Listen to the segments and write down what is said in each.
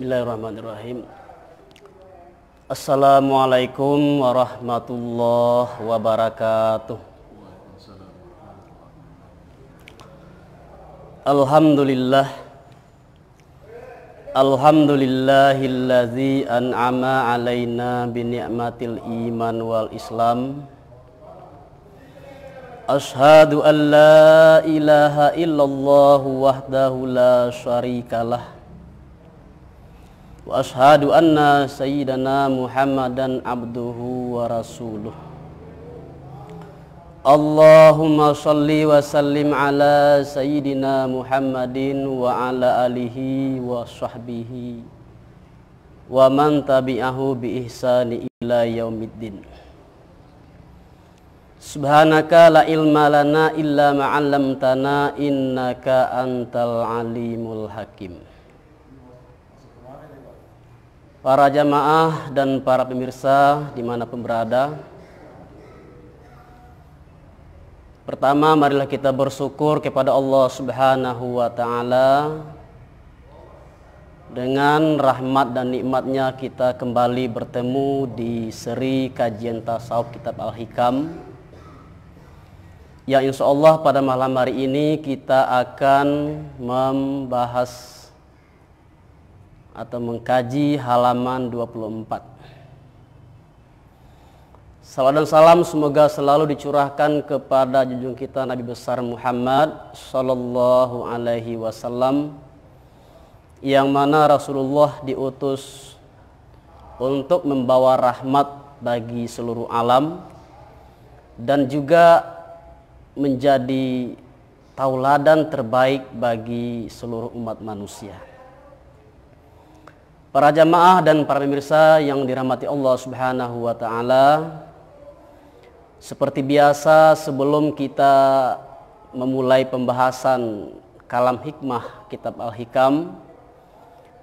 Bismillahirrahmanirrahim. Assalamualaikum warahmatullahi wabarakatuh. Alhamdulillah. Alhamdulillahilladzi an'ama alaina bi ni'matil iman wal islam. Ashhadu an la ilaha illallah wahdahu la syarikalah Wa ashadu anna sayyidana muhammadan abduhu wa rasuluh Allahumma shalli wa sallim ala sayyidina muhammadin wa ala alihi wa sahbihi Wa man tabi'ahu Subhanaka la ilma lana illa ma'alamtana innaka antal alimul hakim Para jamaah dan para pemirsa dimanapun berada Pertama marilah kita bersyukur kepada Allah subhanahu wa ta'ala Dengan rahmat dan nikmatnya kita kembali bertemu di seri kajian tasawuf kitab Al-Hikam Ya insya Allah pada malam hari ini kita akan membahas atau mengkaji halaman 24. Salam dan salam semoga selalu dicurahkan kepada junjung kita Nabi besar Muhammad sallallahu alaihi wasallam yang mana Rasulullah diutus untuk membawa rahmat bagi seluruh alam dan juga menjadi tauladan terbaik bagi seluruh umat manusia. Para jamaah dan para pemirsa yang dirahmati Allah Subhanahu wa taala. Seperti biasa sebelum kita memulai pembahasan kalam hikmah kitab Al-Hikam,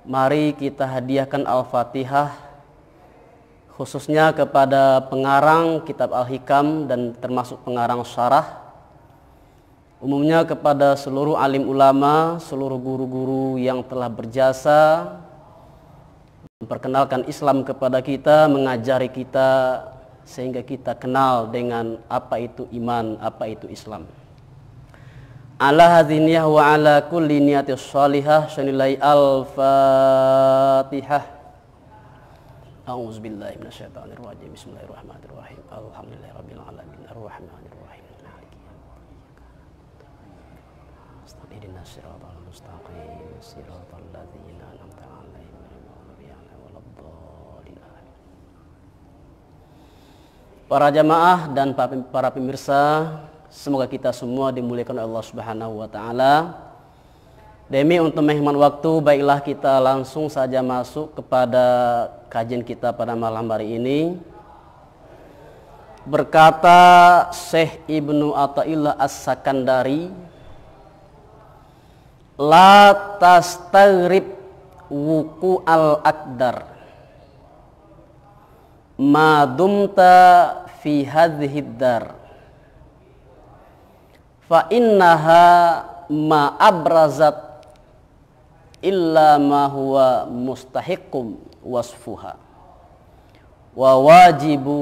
mari kita hadiahkan Al-Fatihah khususnya kepada pengarang kitab Al-Hikam dan termasuk pengarang syarah umumnya kepada seluruh alim ulama, seluruh guru-guru yang telah berjasa memperkenalkan Islam kepada kita, mengajari kita sehingga kita kenal dengan apa itu iman, apa itu Islam. Ala hadziniyah wa ala kulli niyati shalihah sanilai al-Fatihah. A'udzu billahi minasyaitonir rajim. Bismillahirrahmanirrahim. Alhamdulillahirabbil alamin. Arrahmanir rahim. Maliki yaumiddin. Ihdinash shiratal mustaqim. Shiratal ladzina an'amta Para jamaah dan para pemirsa, semoga kita semua dimuliakan Allah Subhanahu wa taala. Demi untuk menghemat waktu, baiklah kita langsung saja masuk kepada kajian kita pada malam hari ini. Berkata Syekh Ibnu Athaillah As-Sakandari, "La tastagrib wuku al-akdar." madumta fi hadhid dar fa innaha ma abrazat illa ma huwa mustahiqqum wasfuha wa wajibu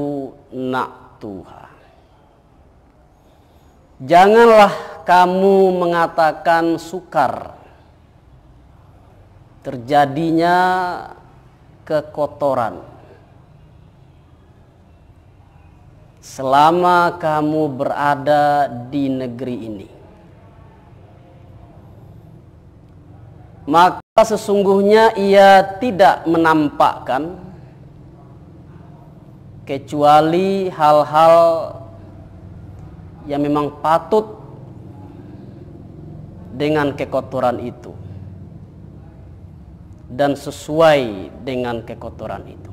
na'tuha Janganlah kamu mengatakan sukar terjadinya kekotoran selama kamu berada di negeri ini. Maka sesungguhnya ia tidak menampakkan kecuali hal-hal yang memang patut dengan kekotoran itu dan sesuai dengan kekotoran itu.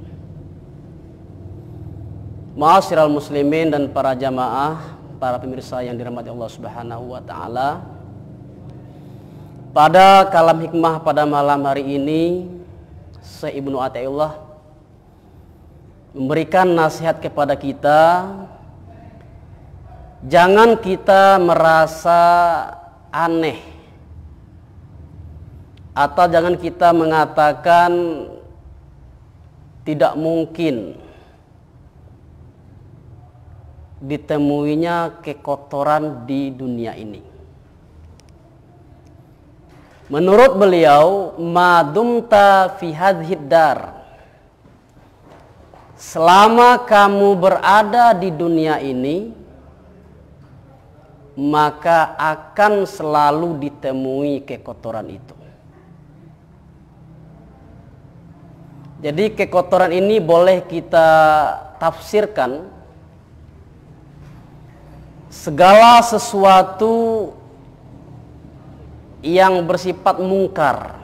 Ma'asyiral muslimin dan para jamaah, para pemirsa yang dirahmati Allah Subhanahu wa taala. Pada kalam hikmah pada malam hari ini, Syekh Ibnu Athaillah memberikan nasihat kepada kita jangan kita merasa aneh atau jangan kita mengatakan tidak mungkin ditemuinya kekotoran di dunia ini. Menurut beliau, madumta fi hiddar. Selama kamu berada di dunia ini, maka akan selalu ditemui kekotoran itu. Jadi kekotoran ini boleh kita tafsirkan segala sesuatu yang bersifat mungkar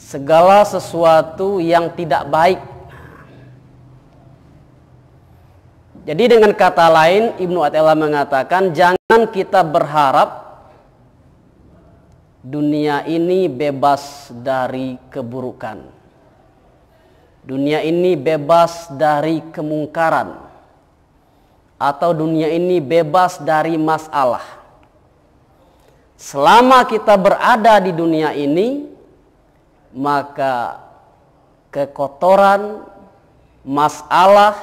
segala sesuatu yang tidak baik jadi dengan kata lain Ibnu Atela mengatakan jangan kita berharap dunia ini bebas dari keburukan dunia ini bebas dari kemungkaran atau dunia ini bebas dari masalah. Selama kita berada di dunia ini, maka kekotoran, masalah,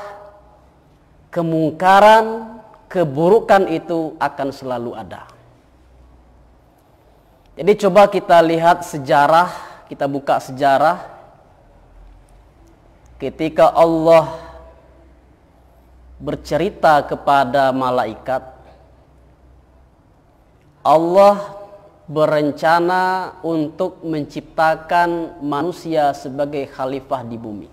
kemungkaran, keburukan itu akan selalu ada. Jadi coba kita lihat sejarah, kita buka sejarah ketika Allah bercerita kepada malaikat Allah berencana untuk menciptakan manusia sebagai khalifah di bumi.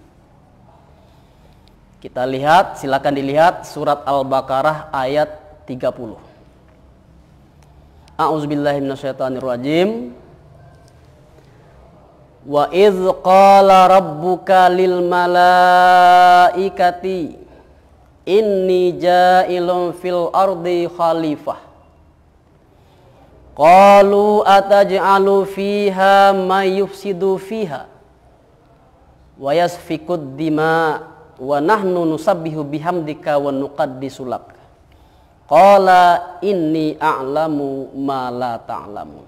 Kita lihat, silakan dilihat surat Al-Baqarah ayat 30. A'udzubillahiminasyaitonirrojim Wa idh qala rabbuka lil malaikati inni ja'ilun fil ardi khalifah qalu ataj'alu fiha may yufsidu fiha wa yasfikud dima wa nahnu nusabbihu bihamdika wa nuqaddisu lak qala inni a'lamu ma la ta'lamu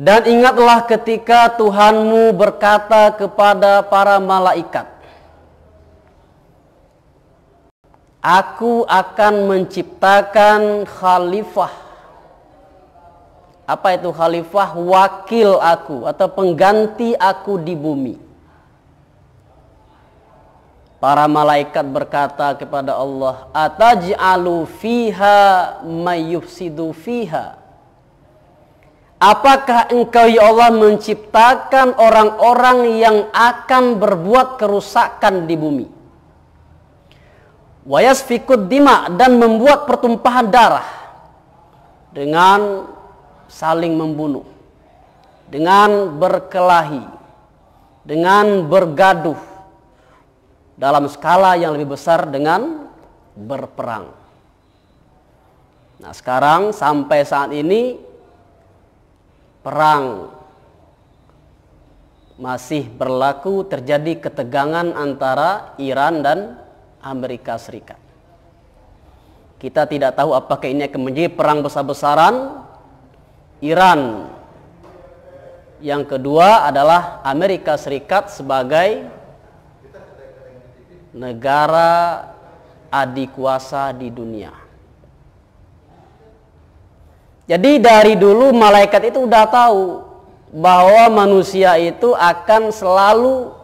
dan ingatlah ketika Tuhanmu berkata kepada para malaikat Aku akan menciptakan khalifah. Apa itu khalifah? Wakil aku atau pengganti aku di bumi. Para malaikat berkata kepada Allah, "Ataj'alu fiha mayyufsidu fiha?" Apakah engkau ya Allah menciptakan orang-orang yang akan berbuat kerusakan di bumi? wayas fikut dima dan membuat pertumpahan darah dengan saling membunuh dengan berkelahi dengan bergaduh dalam skala yang lebih besar dengan berperang nah sekarang sampai saat ini perang masih berlaku terjadi ketegangan antara Iran dan Amerika Serikat. Kita tidak tahu apakah ini akan menjadi perang besar-besaran Iran. Yang kedua adalah Amerika Serikat sebagai negara adikuasa di dunia. Jadi dari dulu malaikat itu sudah tahu bahwa manusia itu akan selalu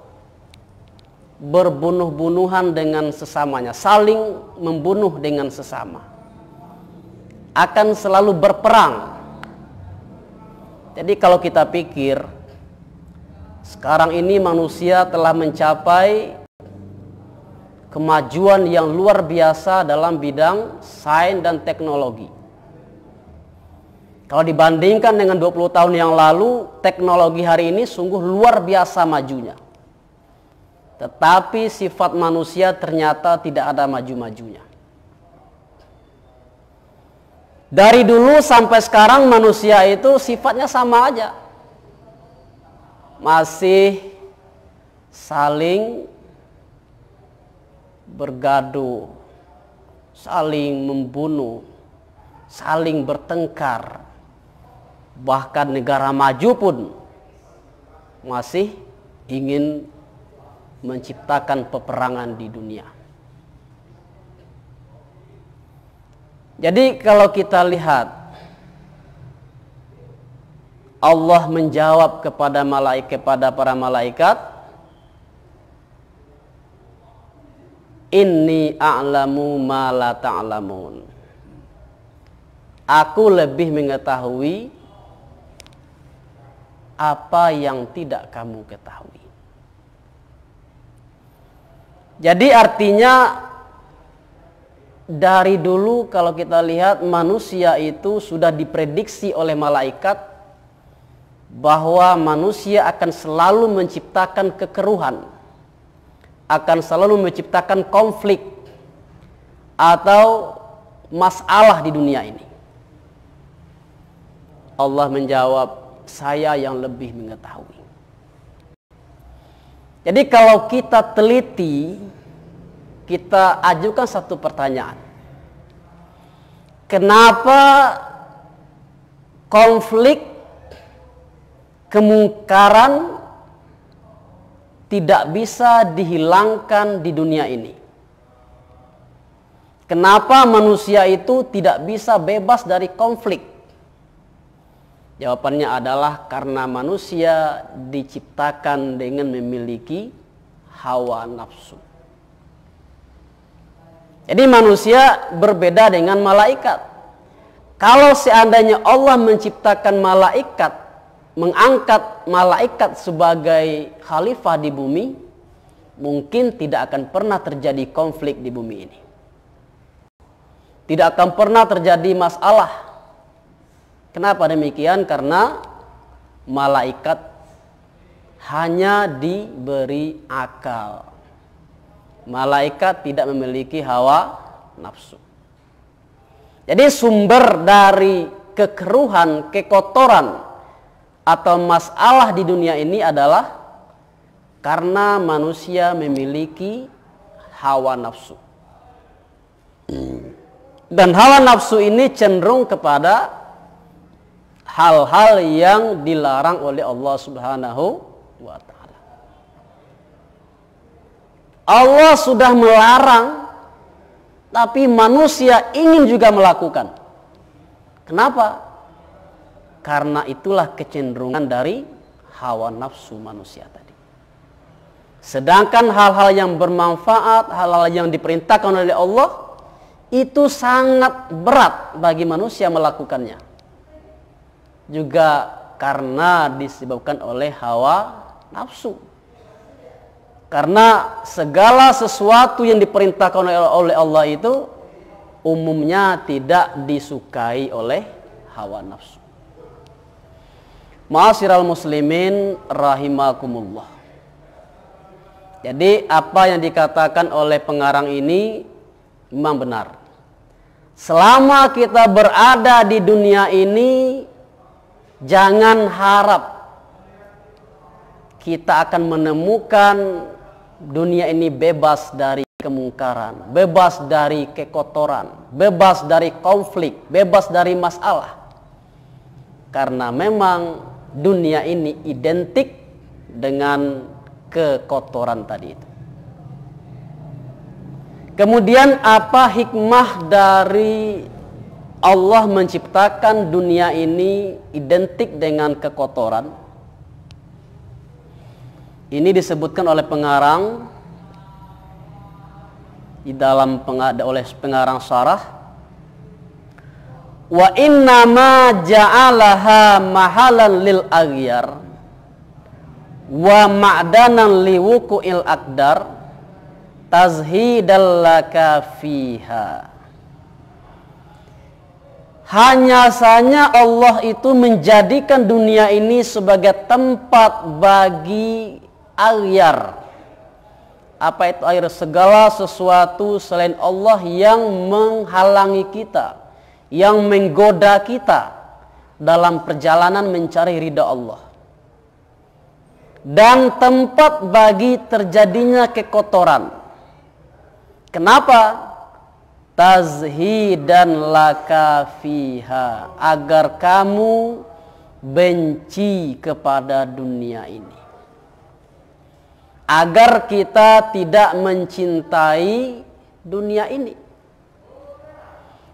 berbunuh-bunuhan dengan sesamanya, saling membunuh dengan sesama. Akan selalu berperang. Jadi kalau kita pikir sekarang ini manusia telah mencapai kemajuan yang luar biasa dalam bidang sains dan teknologi. Kalau dibandingkan dengan 20 tahun yang lalu, teknologi hari ini sungguh luar biasa majunya. Tetapi sifat manusia ternyata tidak ada maju-majunya. Dari dulu sampai sekarang manusia itu sifatnya sama aja. Masih saling bergaduh, saling membunuh, saling bertengkar. Bahkan negara maju pun masih ingin menciptakan peperangan di dunia. Jadi kalau kita lihat Allah menjawab kepada malaikat kepada para malaikat Inni a'lamu ma la ta'lamun. Aku lebih mengetahui apa yang tidak kamu ketahui. Jadi artinya dari dulu kalau kita lihat manusia itu sudah diprediksi oleh malaikat bahwa manusia akan selalu menciptakan kekeruhan, akan selalu menciptakan konflik atau masalah di dunia ini. Allah menjawab, "Saya yang lebih mengetahui." Jadi kalau kita teliti, kita ajukan satu pertanyaan. Kenapa konflik kemungkaran tidak bisa dihilangkan di dunia ini? Kenapa manusia itu tidak bisa bebas dari konflik? Jawabannya adalah karena manusia diciptakan dengan memiliki hawa nafsu. Jadi manusia berbeda dengan malaikat. Kalau seandainya Allah menciptakan malaikat, mengangkat malaikat sebagai khalifah di bumi, mungkin tidak akan pernah terjadi konflik di bumi ini. Tidak akan pernah terjadi masalah Kenapa demikian? Karena malaikat hanya diberi akal. Malaikat tidak memiliki hawa nafsu. Jadi sumber dari kekeruhan, kekotoran atau masalah di dunia ini adalah karena manusia memiliki hawa nafsu. Dan hawa nafsu ini cenderung kepada hal-hal yang dilarang oleh Allah Subhanahu wa taala. Allah sudah melarang tapi manusia ingin juga melakukan. Kenapa? Karena itulah kecenderungan dari hawa nafsu manusia tadi. Sedangkan hal-hal yang bermanfaat, hal-hal yang diperintahkan oleh Allah itu sangat berat bagi manusia melakukannya juga karena disebabkan oleh hawa nafsu. Karena segala sesuatu yang diperintahkan oleh Allah itu umumnya tidak disukai oleh hawa nafsu. Ma'asyiral muslimin rahimakumullah. Jadi apa yang dikatakan oleh pengarang ini memang benar. Selama kita berada di dunia ini Jangan harap kita akan menemukan dunia ini bebas dari kemungkaran, bebas dari kekotoran, bebas dari konflik, bebas dari masalah. Karena memang dunia ini identik dengan kekotoran tadi itu. Kemudian apa hikmah dari Allah menciptakan dunia ini identik dengan kekotoran. Ini disebutkan oleh pengarang di dalam pengada oleh pengarang syarah wa inna ma ja'alaha mahalan lil aghyar wa ma'danan liwuku'il akdar tazhidallaka fiha hanya saja Allah itu menjadikan dunia ini sebagai tempat bagi air, Apa itu air? Segala sesuatu selain Allah yang menghalangi kita. Yang menggoda kita dalam perjalanan mencari ridha Allah. Dan tempat bagi terjadinya kekotoran. Kenapa? tazhidan laka fiha agar kamu benci kepada dunia ini agar kita tidak mencintai dunia ini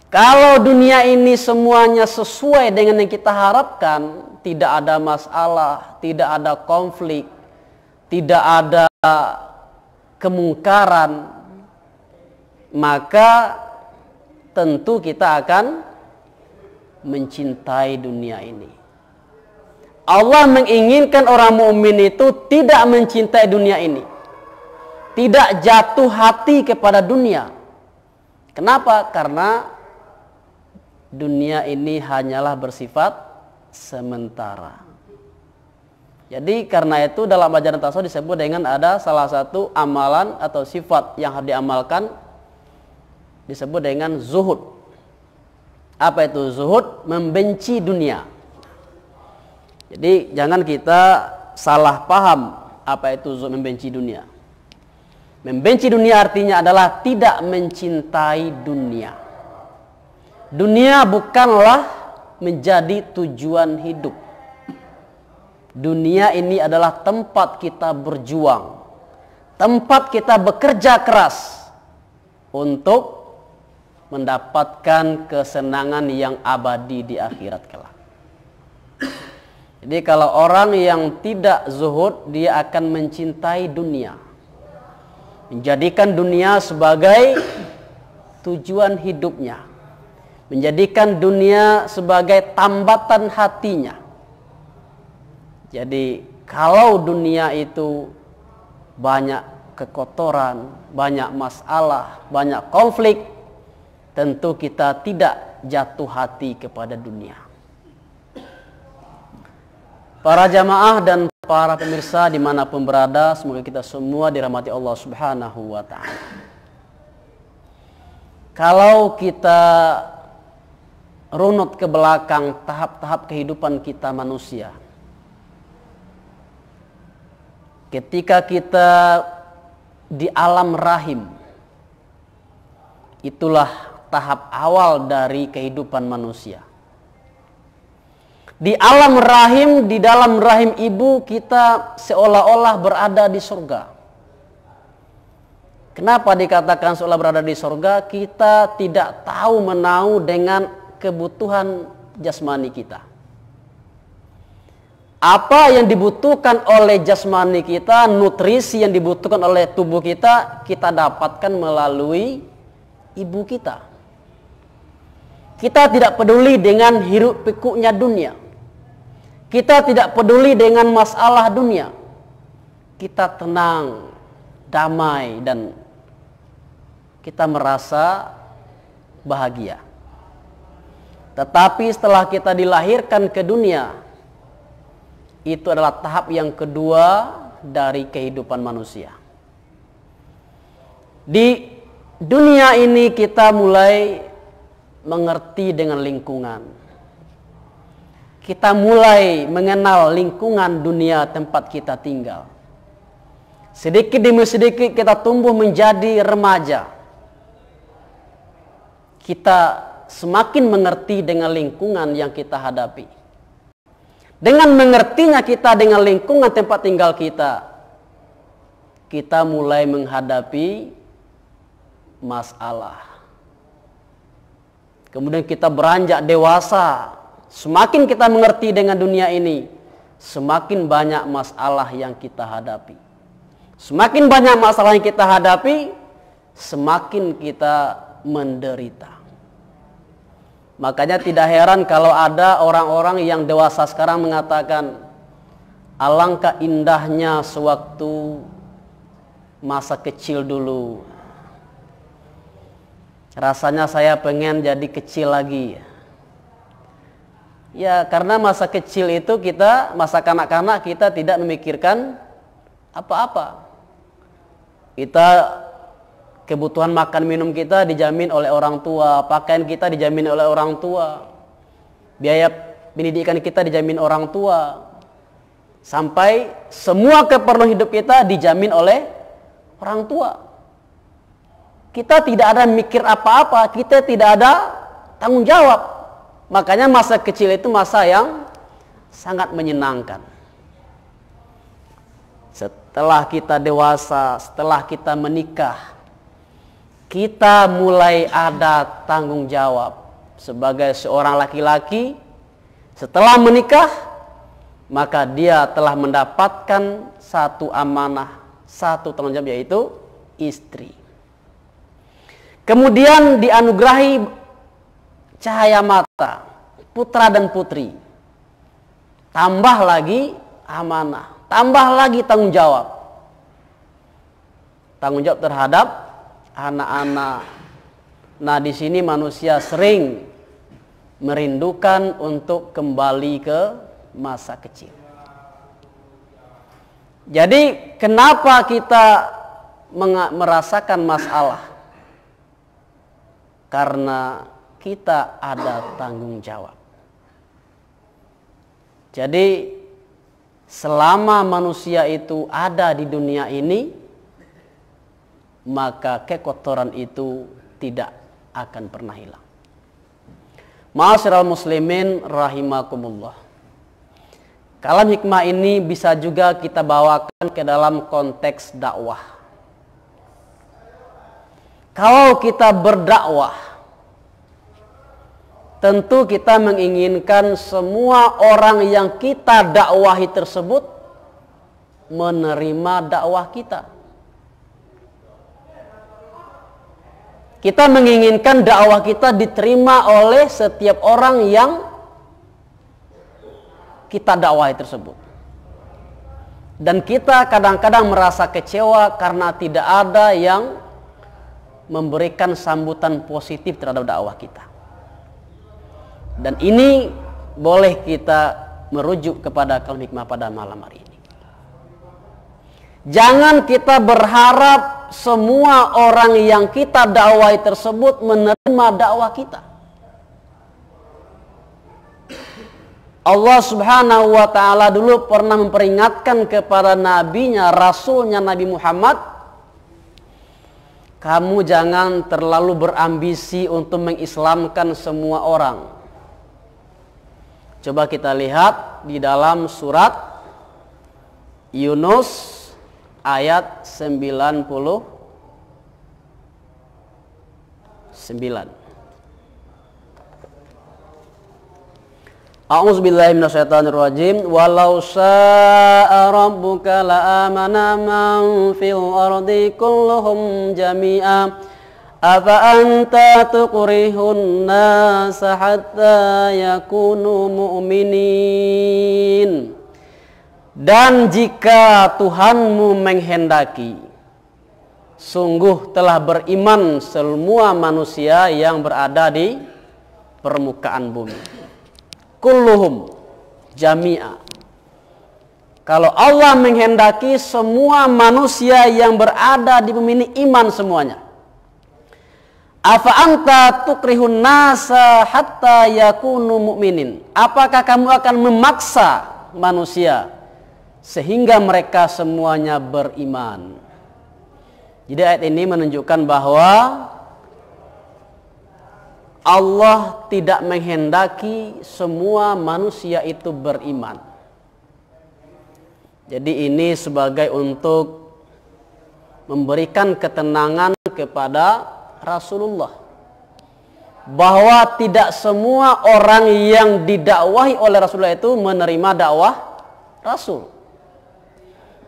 kalau dunia ini semuanya sesuai dengan yang kita harapkan tidak ada masalah tidak ada konflik tidak ada kemungkaran maka tentu kita akan mencintai dunia ini. Allah menginginkan orang mukmin itu tidak mencintai dunia ini. Tidak jatuh hati kepada dunia. Kenapa? Karena dunia ini hanyalah bersifat sementara. Jadi karena itu dalam ajaran tasawuf disebut dengan ada salah satu amalan atau sifat yang harus diamalkan disebut dengan zuhud. Apa itu zuhud? Membenci dunia. Jadi jangan kita salah paham apa itu zuhud membenci dunia. Membenci dunia artinya adalah tidak mencintai dunia. Dunia bukanlah menjadi tujuan hidup. Dunia ini adalah tempat kita berjuang. Tempat kita bekerja keras untuk mendapatkan kesenangan yang abadi di akhirat kelak. Jadi kalau orang yang tidak zuhud dia akan mencintai dunia. Menjadikan dunia sebagai tujuan hidupnya. Menjadikan dunia sebagai tambatan hatinya. Jadi kalau dunia itu banyak kekotoran, banyak masalah, banyak konflik, tentu kita tidak jatuh hati kepada dunia. Para jamaah dan para pemirsa dimanapun berada, semoga kita semua dirahmati Allah Subhanahu wa Ta'ala. Kalau kita runut ke belakang tahap-tahap kehidupan kita manusia, ketika kita di alam rahim, itulah tahap awal dari kehidupan manusia. Di alam rahim, di dalam rahim ibu kita seolah-olah berada di surga. Kenapa dikatakan seolah berada di surga? Kita tidak tahu menau dengan kebutuhan jasmani kita. Apa yang dibutuhkan oleh jasmani kita, nutrisi yang dibutuhkan oleh tubuh kita, kita dapatkan melalui ibu kita. Kita tidak peduli dengan hiruk pikuknya dunia. Kita tidak peduli dengan masalah dunia. Kita tenang, damai dan kita merasa bahagia. Tetapi setelah kita dilahirkan ke dunia, itu adalah tahap yang kedua dari kehidupan manusia. Di dunia ini kita mulai mengerti dengan lingkungan. Kita mulai mengenal lingkungan dunia tempat kita tinggal. Sedikit demi sedikit kita tumbuh menjadi remaja. Kita semakin mengerti dengan lingkungan yang kita hadapi. Dengan mengertinya kita dengan lingkungan tempat tinggal kita, kita mulai menghadapi masalah Kemudian kita beranjak dewasa. Semakin kita mengerti dengan dunia ini, semakin banyak masalah yang kita hadapi. Semakin banyak masalah yang kita hadapi, semakin kita menderita. Makanya tidak heran kalau ada orang-orang yang dewasa sekarang mengatakan, alangkah indahnya sewaktu masa kecil dulu Rasanya saya pengen jadi kecil lagi. Ya karena masa kecil itu kita, masa kanak-kanak kita tidak memikirkan apa-apa. Kita kebutuhan makan minum kita dijamin oleh orang tua, pakaian kita dijamin oleh orang tua, biaya pendidikan kita dijamin orang tua, sampai semua keperluan hidup kita dijamin oleh orang tua. Kita tidak ada mikir apa-apa, kita tidak ada tanggung jawab. Makanya masa kecil itu masa yang sangat menyenangkan. Setelah kita dewasa, setelah kita menikah, kita mulai ada tanggung jawab sebagai seorang laki-laki. Setelah menikah, maka dia telah mendapatkan satu amanah, satu tanggung jawab yaitu istri. Kemudian dianugerahi cahaya mata, putra dan putri. Tambah lagi amanah, tambah lagi tanggung jawab. Tanggung jawab terhadap anak-anak. Nah, di sini manusia sering merindukan untuk kembali ke masa kecil. Jadi, kenapa kita merasakan masalah? karena kita ada tanggung jawab. Jadi selama manusia itu ada di dunia ini maka kekotoran itu tidak akan pernah hilang. Ma'asyiral muslimin rahimakumullah. Kalam hikmah ini bisa juga kita bawakan ke dalam konteks dakwah. Kalau kita berdakwah, tentu kita menginginkan semua orang yang kita dakwahi tersebut menerima dakwah kita. Kita menginginkan dakwah kita diterima oleh setiap orang yang kita dakwahi tersebut. Dan kita kadang-kadang merasa kecewa karena tidak ada yang memberikan sambutan positif terhadap dakwah kita. Dan ini boleh kita merujuk kepada kalam hikmah pada malam hari ini. Jangan kita berharap semua orang yang kita dakwai tersebut menerima dakwah kita. Allah Subhanahu wa taala dulu pernah memperingatkan kepada nabinya, rasulnya Nabi Muhammad kamu jangan terlalu berambisi untuk mengislamkan semua orang. Coba kita lihat di dalam surat Yunus ayat 99. A'udzubillahi minasyaitonirrajim. Walau syaa rabbuka la'amana man fil ardi kulluhum jami'a. Afa anta tuqrihun nasa hatta yakunu mu'minin. Dan jika Tuhanmu menghendaki, sungguh telah beriman semua manusia yang berada di permukaan bumi kulluhum jami'a. Kalau Allah menghendaki semua manusia yang berada di bumi ini iman semuanya. Afa anta tukrihun nasa hatta yakunu mu'minin. Apakah kamu akan memaksa manusia sehingga mereka semuanya beriman? Jadi ayat ini menunjukkan bahwa Allah tidak menghendaki semua manusia itu beriman. Jadi ini sebagai untuk memberikan ketenangan kepada Rasulullah bahwa tidak semua orang yang didakwahi oleh Rasulullah itu menerima dakwah Rasul.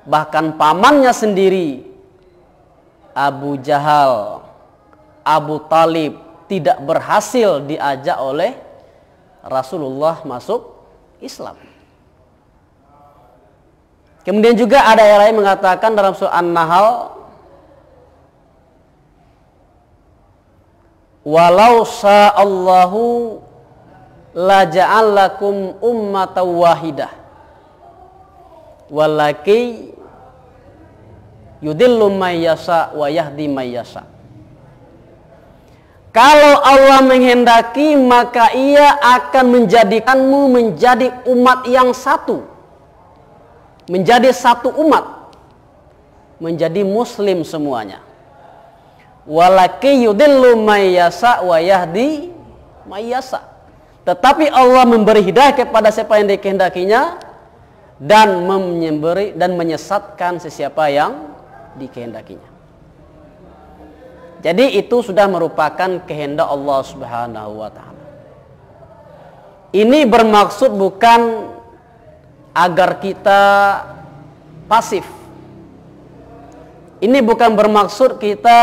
Bahkan pamannya sendiri Abu Jahal, Abu Talib, tidak berhasil diajak oleh Rasulullah masuk Islam. Kemudian juga ada yang lain mengatakan dalam surah An-Nahl Walau sa'allahu la ja'alakum ummatan wahidah walaki yudillu may yasha wa yahdi may yasha kalau Allah menghendaki maka ia akan menjadikanmu menjadi umat yang satu. Menjadi satu umat. Menjadi muslim semuanya. Walaki yudillu mayyasa wa yahdi mayyasa. Tetapi Allah memberi hidayah kepada siapa yang dikehendakinya dan memberi dan menyesatkan sesiapa yang dikehendakinya. Jadi itu sudah merupakan kehendak Allah Subhanahu wa taala. Ini bermaksud bukan agar kita pasif. Ini bukan bermaksud kita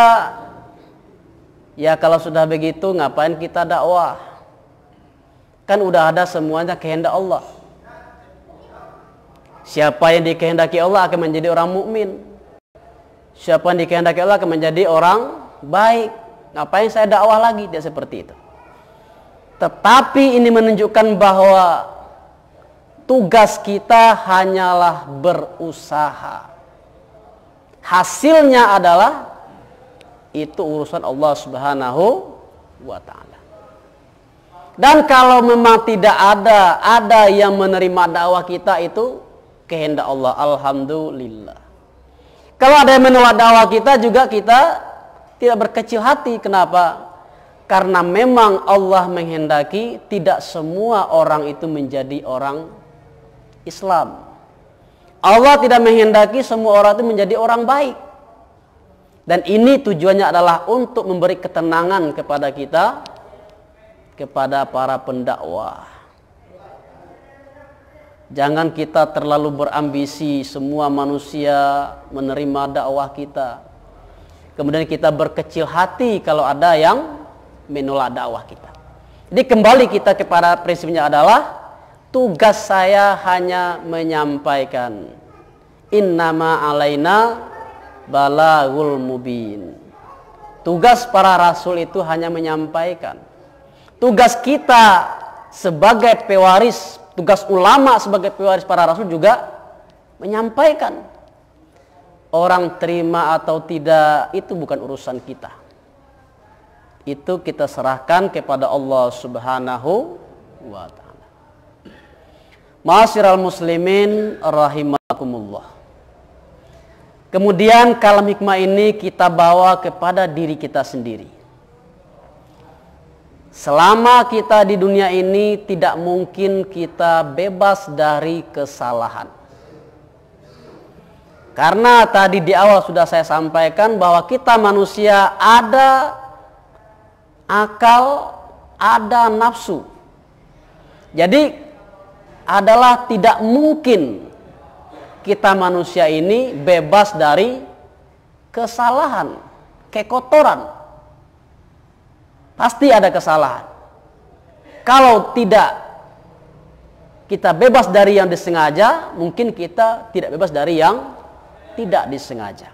ya kalau sudah begitu ngapain kita dakwah? Kan udah ada semuanya kehendak Allah. Siapa yang dikehendaki Allah akan menjadi orang mukmin. Siapa yang dikehendaki Allah akan menjadi orang baik. Ngapain saya dakwah lagi? Dia seperti itu. Tetapi ini menunjukkan bahwa tugas kita hanyalah berusaha. Hasilnya adalah itu urusan Allah Subhanahu wa taala. Dan kalau memang tidak ada ada yang menerima dakwah kita itu kehendak Allah. Alhamdulillah. Kalau ada yang menolak dakwah kita juga kita tidak berkecil hati. Kenapa? Karena memang Allah menghendaki tidak semua orang itu menjadi orang Islam. Allah tidak menghendaki semua orang itu menjadi orang baik. Dan ini tujuannya adalah untuk memberi ketenangan kepada kita, kepada para pendakwah. Jangan kita terlalu berambisi semua manusia menerima dakwah kita. Kemudian kita berkecil hati kalau ada yang menolak dakwah kita. Jadi kembali kita kepada prinsipnya adalah tugas saya hanya menyampaikan. Innama alaina balagul mubin. Tugas para rasul itu hanya menyampaikan. Tugas kita sebagai pewaris, tugas ulama sebagai pewaris para rasul juga menyampaikan orang terima atau tidak itu bukan urusan kita. Itu kita serahkan kepada Allah Subhanahu wa taala. Ma'asyiral muslimin rahimakumullah. Kemudian kalam hikmah ini kita bawa kepada diri kita sendiri. Selama kita di dunia ini tidak mungkin kita bebas dari kesalahan karena tadi di awal sudah saya sampaikan bahwa kita manusia ada akal, ada nafsu. Jadi adalah tidak mungkin kita manusia ini bebas dari kesalahan, kekotoran. Pasti ada kesalahan. Kalau tidak kita bebas dari yang disengaja, mungkin kita tidak bebas dari yang tidak disengaja.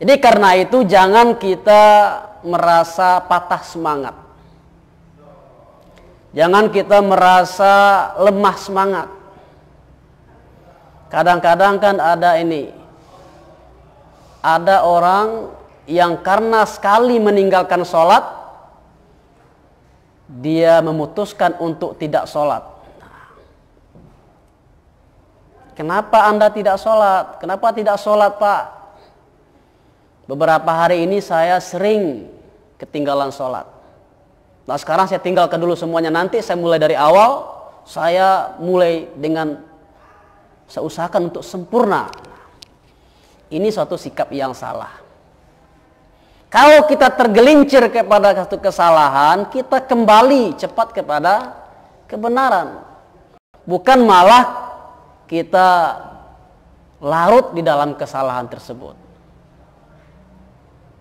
Jadi karena itu jangan kita merasa patah semangat. Jangan kita merasa lemah semangat. Kadang-kadang kan ada ini. Ada orang yang karena sekali meninggalkan sholat, dia memutuskan untuk tidak sholat. Kenapa Anda tidak sholat? Kenapa tidak sholat Pak? Beberapa hari ini saya sering ketinggalan sholat. Nah sekarang saya tinggalkan dulu semuanya. Nanti saya mulai dari awal. Saya mulai dengan saya usahakan untuk sempurna. Ini suatu sikap yang salah. Kalau kita tergelincir kepada satu kesalahan, kita kembali cepat kepada kebenaran. Bukan malah kita larut di dalam kesalahan tersebut.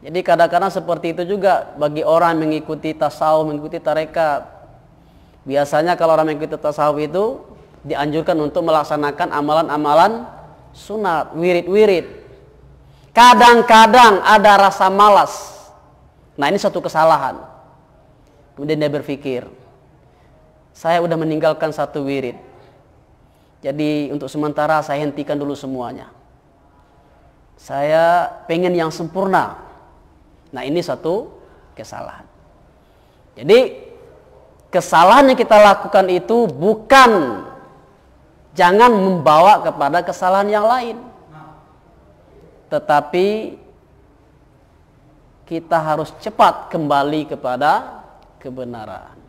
Jadi kadang-kadang seperti itu juga bagi orang mengikuti tasawuf, mengikuti tarekat. Biasanya kalau orang mengikuti tasawuf itu dianjurkan untuk melaksanakan amalan-amalan sunat, wirid-wirid. Kadang-kadang ada rasa malas. Nah ini satu kesalahan. Kemudian dia berpikir, saya sudah meninggalkan satu wirid. Jadi untuk sementara saya hentikan dulu semuanya. Saya pengen yang sempurna. Nah ini satu kesalahan. Jadi kesalahan yang kita lakukan itu bukan jangan membawa kepada kesalahan yang lain. Tetapi kita harus cepat kembali kepada kebenaran.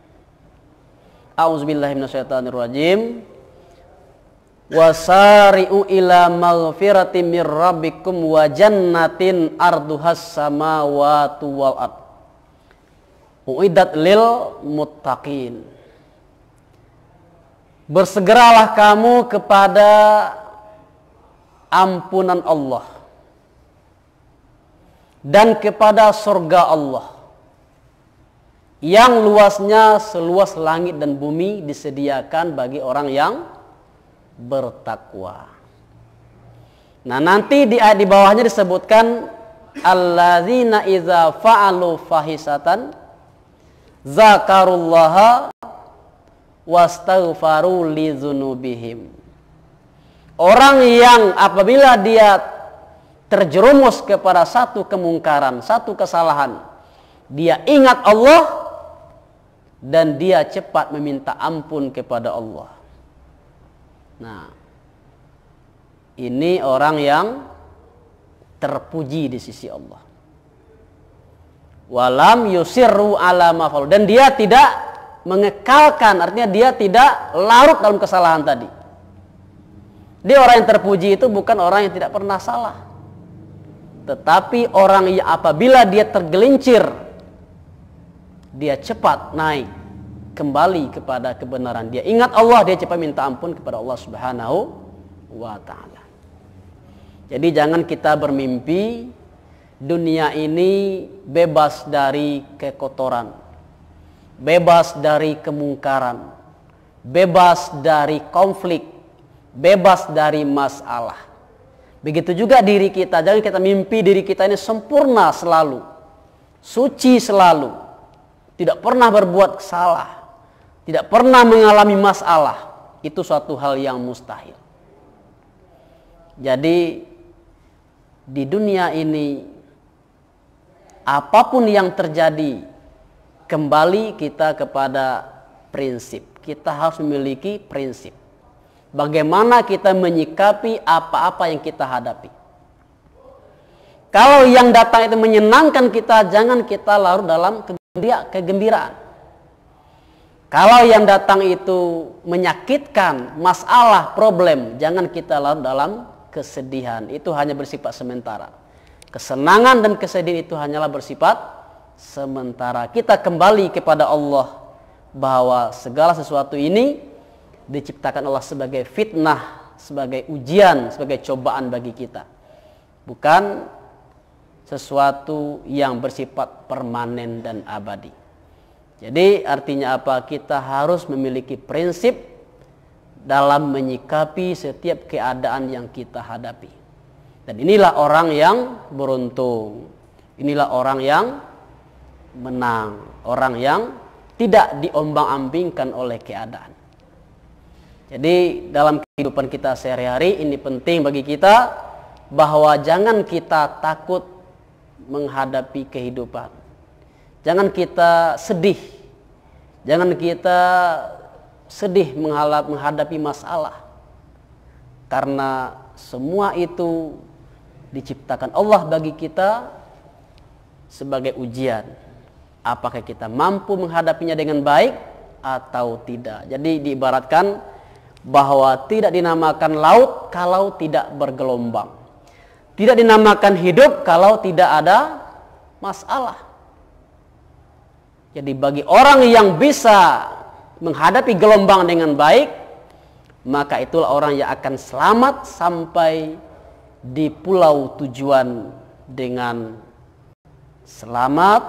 Auzubillahiminasyaitonirrojim wasari'u ila maghfirati mir rabbikum wa jannatin arduhas samawati wal ard uidat lil muttaqin bersegeralah kamu kepada ampunan Allah dan kepada surga Allah yang luasnya seluas langit dan bumi disediakan bagi orang yang bertakwa. Nah, nanti di di bawahnya disebutkan alladzina idza fa'alu fahisatan zakarullaha wastaghfaru lidzunubihim. Orang yang apabila dia terjerumus kepada satu kemungkaran, satu kesalahan, dia ingat Allah dan dia cepat meminta ampun kepada Allah. Nah, ini orang yang terpuji di sisi Allah. Walam yusirru ala mafal. dan dia tidak mengekalkan artinya dia tidak larut dalam kesalahan tadi. Dia orang yang terpuji itu bukan orang yang tidak pernah salah. Tetapi orang yang apabila dia tergelincir dia cepat naik kembali kepada kebenaran dia. Ingat Allah, dia cepat minta ampun kepada Allah Subhanahu wa taala. Jadi jangan kita bermimpi dunia ini bebas dari kekotoran, bebas dari kemungkaran, bebas dari konflik, bebas dari masalah. Begitu juga diri kita, jangan kita mimpi diri kita ini sempurna selalu, suci selalu, tidak pernah berbuat salah tidak pernah mengalami masalah, itu suatu hal yang mustahil. Jadi di dunia ini apapun yang terjadi kembali kita kepada prinsip. Kita harus memiliki prinsip. Bagaimana kita menyikapi apa-apa yang kita hadapi. Kalau yang datang itu menyenangkan kita, jangan kita larut dalam kegembiraan kalau yang datang itu menyakitkan, masalah, problem, jangan kita larut dalam kesedihan. Itu hanya bersifat sementara. Kesenangan dan kesedihan itu hanyalah bersifat sementara. Kita kembali kepada Allah bahwa segala sesuatu ini diciptakan Allah sebagai fitnah, sebagai ujian, sebagai cobaan bagi kita. Bukan sesuatu yang bersifat permanen dan abadi. Jadi artinya apa? Kita harus memiliki prinsip dalam menyikapi setiap keadaan yang kita hadapi. Dan inilah orang yang beruntung. Inilah orang yang menang, orang yang tidak diombang-ambingkan oleh keadaan. Jadi dalam kehidupan kita sehari-hari ini penting bagi kita bahwa jangan kita takut menghadapi kehidupan Jangan kita sedih. Jangan kita sedih menghadap menghadapi masalah. Karena semua itu diciptakan Allah bagi kita sebagai ujian. Apakah kita mampu menghadapinya dengan baik atau tidak. Jadi diibaratkan bahwa tidak dinamakan laut kalau tidak bergelombang. Tidak dinamakan hidup kalau tidak ada masalah. Jadi bagi orang yang bisa menghadapi gelombang dengan baik, maka itulah orang yang akan selamat sampai di pulau tujuan dengan selamat,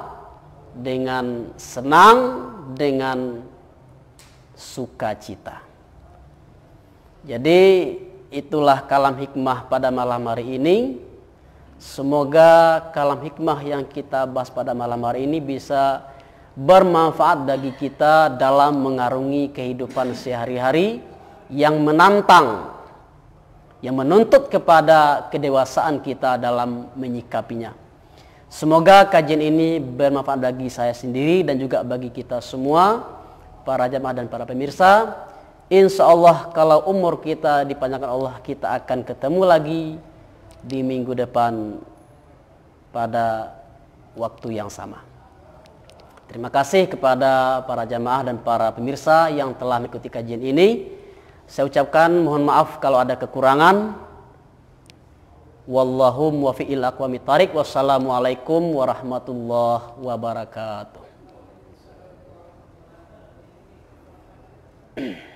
dengan senang, dengan sukacita. Jadi itulah kalam hikmah pada malam hari ini. Semoga kalam hikmah yang kita bahas pada malam hari ini bisa bermanfaat bagi kita dalam mengarungi kehidupan sehari-hari yang menantang yang menuntut kepada kedewasaan kita dalam menyikapinya. Semoga kajian ini bermanfaat bagi saya sendiri dan juga bagi kita semua, para jamaah dan para pemirsa. Insya Allah kalau umur kita dipanjangkan Allah kita akan ketemu lagi di minggu depan pada waktu yang sama. Terima kasih kepada para jamaah dan para pemirsa yang telah mengikuti kajian ini. Saya ucapkan mohon maaf kalau ada kekurangan. Wallahu muwaffiqil aqwamit tariq. Wassalamualaikum warahmatullahi wabarakatuh.